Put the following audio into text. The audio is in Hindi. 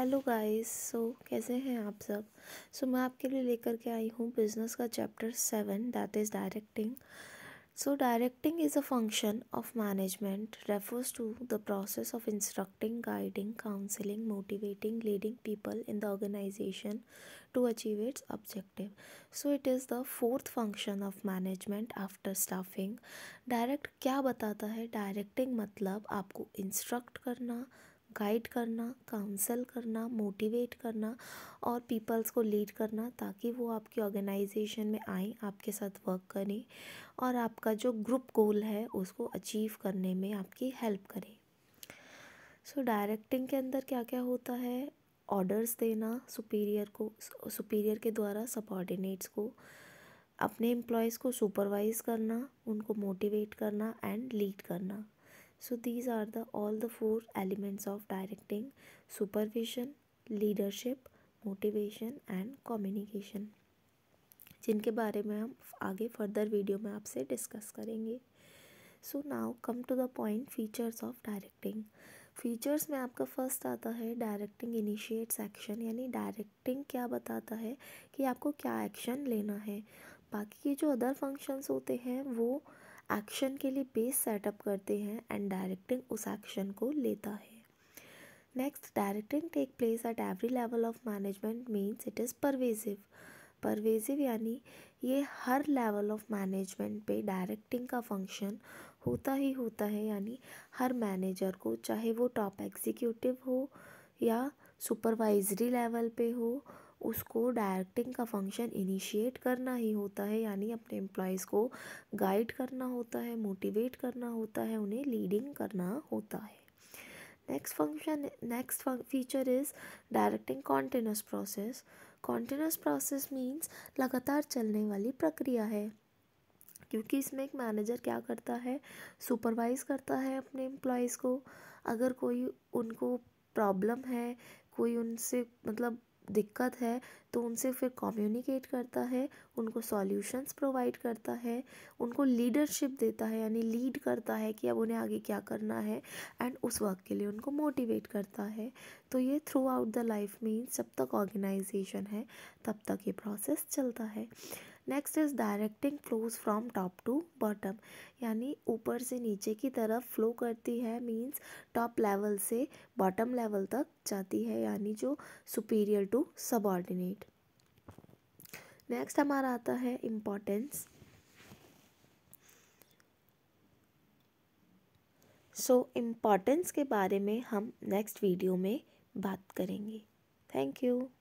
हेलो गाइस सो कैसे हैं आप सब सो so, मैं आपके लिए लेकर के आई हूँ बिज़नेस का chapter seven that is directing so directing is a function of management refers to the process of instructing guiding counselling motivating leading people in the organisation to achieve its objective so it is the fourth function of management after staffing direct क्या बताता है डायरेक्टिंग मतलब आपको इंस्ट्रक्ट करना गाइड करना काउंसल करना मोटिवेट करना और पीपल्स को लीड करना ताकि वो आपकी ऑर्गेनाइजेशन में आए आपके साथ वर्क करें और आपका जो ग्रुप गोल है उसको अचीव करने में आपकी हेल्प करें सो so, डायरेक्टिंग के अंदर क्या क्या होता है ऑर्डर्स देना सुपीरियर को सुपीरियर के द्वारा सबॉर्डिनेट्स को अपने एम्प्लॉयज़ को सुपरवाइज़ करना उनको मोटिवेट करना एंड लीड करना so these are the all the four elements of directing supervision leadership motivation and communication जिनके बारे में हम आगे फर्दर वीडियो में आपसे डिस्कस करेंगे so now come to the point features of directing features में आपका फर्स्ट आता है डायरेक्टिंग इनिशिएट्स एक्शन यानी डायरेक्टिंग क्या बताता है कि आपको क्या एक्शन लेना है बाकी के जो अदर फंक्शंस होते हैं वो एक्शन के लिए बेस सेटअप करते हैं एंड डायरेक्टिंग उस एक्शन को लेता है next directing take place at every level of management means it is pervasive pervasive यानी ये हर लेवल ऑफ मैनेजमेंट पे डायरेक्टिंग का फंक्शन होता ही होता है यानी हर मैनेजर को चाहे वो टॉप एग्जीक्यूटिव हो या सुपरवाइजरी लेवल पे हो उसको डायरेक्टिंग का फंक्शन इनिशिएट करना ही होता है यानी अपने एम्प्लॉयज़ को गाइड करना होता है मोटिवेट करना होता है उन्हें लीडिंग करना होता है next function next feature is directing continuous process continuous process means लगातार चलने वाली प्रक्रिया है क्योंकि इसमें एक मैनेजर क्या करता है सुपरवाइज़ करता है अपने एम्प्लॉयज़ को अगर कोई उनको प्रॉब्लम है कोई उनसे मतलब दिक्कत है तो उनसे फिर कम्युनिकेट करता है उनको सॉल्यूशंस प्रोवाइड करता है उनको लीडरशिप देता है यानी लीड करता है कि अब उन्हें आगे क्या करना है एंड उस वर्क के लिए उनको मोटिवेट करता है तो ये throughout the life means जब तक ऑर्गेनाइजेशन है तब तक ये प्रोसेस चलता है next is directing flows from top to bottom यानी ऊपर से नीचे की तरफ फ्लो करती है मींस टॉप लेवल से बॉटम लेवल तक जाती है यानी जो सुपीरियर टू सबॉर्डिनेट नेक्स्ट हमारा आता है इम्पोर्टेंस सो इम्पॉर्टेंस के बारे में हम नेक्स्ट वीडियो में बात करेंगे थैंक यू